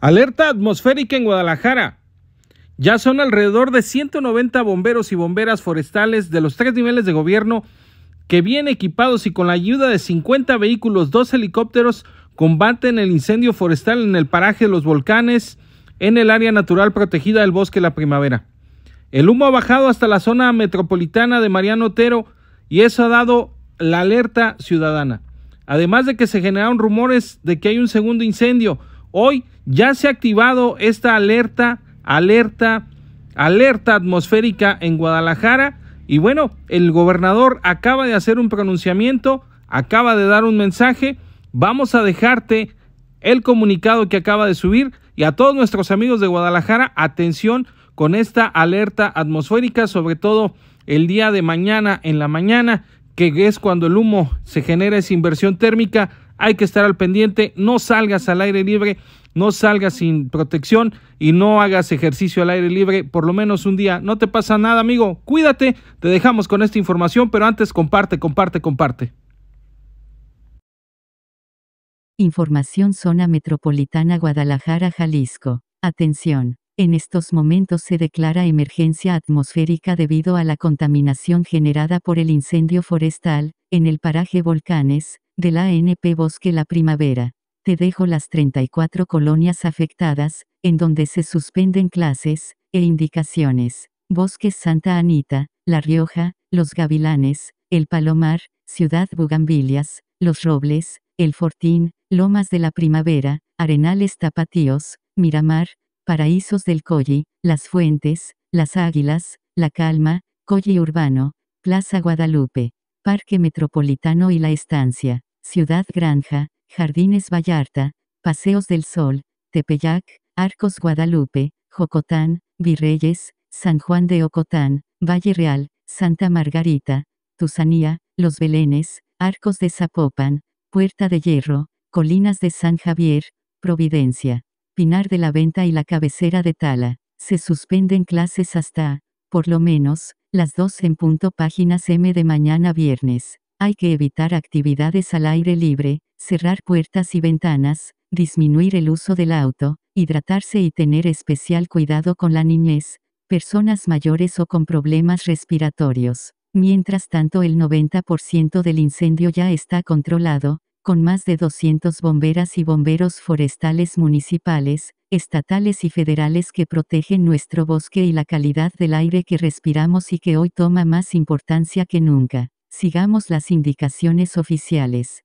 Alerta atmosférica en Guadalajara. Ya son alrededor de 190 bomberos y bomberas forestales de los tres niveles de gobierno que bien equipados y con la ayuda de 50 vehículos, dos helicópteros, combaten el incendio forestal en el paraje de los volcanes, en el área natural protegida del bosque La Primavera. El humo ha bajado hasta la zona metropolitana de Mariano Otero y eso ha dado la alerta ciudadana. Además de que se generaron rumores de que hay un segundo incendio, Hoy ya se ha activado esta alerta, alerta, alerta atmosférica en Guadalajara. Y bueno, el gobernador acaba de hacer un pronunciamiento, acaba de dar un mensaje. Vamos a dejarte el comunicado que acaba de subir y a todos nuestros amigos de Guadalajara, atención con esta alerta atmosférica, sobre todo el día de mañana en la mañana, que es cuando el humo se genera esa inversión térmica hay que estar al pendiente, no salgas al aire libre, no salgas sin protección y no hagas ejercicio al aire libre por lo menos un día. No te pasa nada, amigo, cuídate, te dejamos con esta información, pero antes comparte, comparte, comparte. Información Zona Metropolitana Guadalajara, Jalisco. Atención. En estos momentos se declara emergencia atmosférica debido a la contaminación generada por el incendio forestal, en el paraje Volcanes, de la ANP Bosque La Primavera. Te dejo las 34 colonias afectadas, en donde se suspenden clases e indicaciones. Bosques Santa Anita, La Rioja, Los Gavilanes, El Palomar, Ciudad Bugambilias, Los Robles, El Fortín, Lomas de la Primavera, Arenales Tapatíos, Miramar, Paraísos del Colli, Las Fuentes, Las Águilas, La Calma, Colli Urbano, Plaza Guadalupe, Parque Metropolitano y La Estancia. Ciudad Granja, Jardines Vallarta, Paseos del Sol, Tepeyac, Arcos Guadalupe, Jocotán, Virreyes, San Juan de Ocotán, Valle Real, Santa Margarita, Tusanía, Los Belenes, Arcos de Zapopan, Puerta de Hierro, Colinas de San Javier, Providencia, Pinar de la Venta y la cabecera de Tala. Se suspenden clases hasta, por lo menos, las 2 en punto páginas M de mañana viernes. Hay que evitar actividades al aire libre, cerrar puertas y ventanas, disminuir el uso del auto, hidratarse y tener especial cuidado con la niñez, personas mayores o con problemas respiratorios. Mientras tanto, el 90% del incendio ya está controlado, con más de 200 bomberas y bomberos forestales municipales, estatales y federales que protegen nuestro bosque y la calidad del aire que respiramos y que hoy toma más importancia que nunca. Sigamos las indicaciones oficiales.